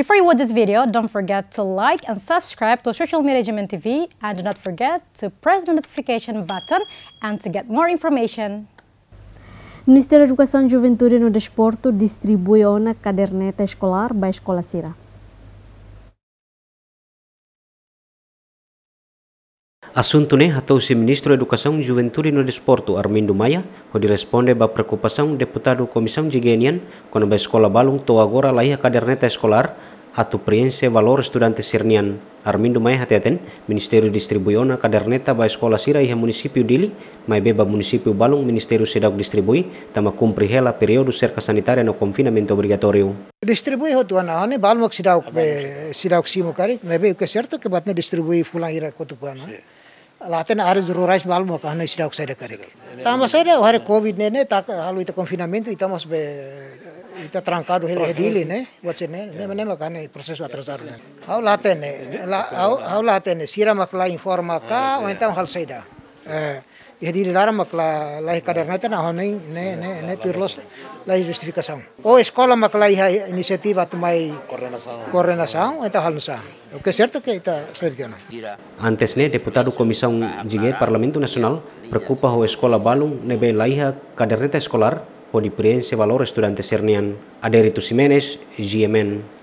Before you watch this video, don't forget to like and subscribe to Social Management TV and do not forget to press the notification button and to get more information. Ministério da Educação, Juventude e Desporto distribui uma caderneta escolar para a Escola Cira. Assunto ne hatau si Ministro Educação, Juventude e Desporto Armindo Maia, onde responde ba preocupação deputado Comissão de Genian, quando a escola balung to agora laia caderneta escolar prinsip valores durante sernian armindo mai hateaten Ministeru distribuiona caderneta ba sekolah sirai ha munisipiu dili mai beba munisipiu balung Ministeru sedau distribui tama kumpri hela periodu serka sanitaria no confinamento obrigatório distribui hotu ana ane balung sidau be sidau simo kari mai be ke certo ke batne distribui fulang ira kotupuana laten ares rurais balmo ka hana sidau saida kari tama saida hare covid ne ne tak halu ita confinamento ita mas be está trancado ele né? Você nem nem nem macane processo proses né? Ao laten né? au au laten né? Sira makla informa ka, ah, ou então hal saida. Ele eh, lá makla lá caderneta na hora nem nem nem nem pirlos lá justificação. Ou escola makla a iniciativa tomai coordenação. Coordenação, então hal nusa. O que é certo que está certo Antesne deputado comissão de Parlamento Nacional preocupa o escola balum nebe laiha o diferentes valores durante Cernian. Aderitus Jiménez, GMN.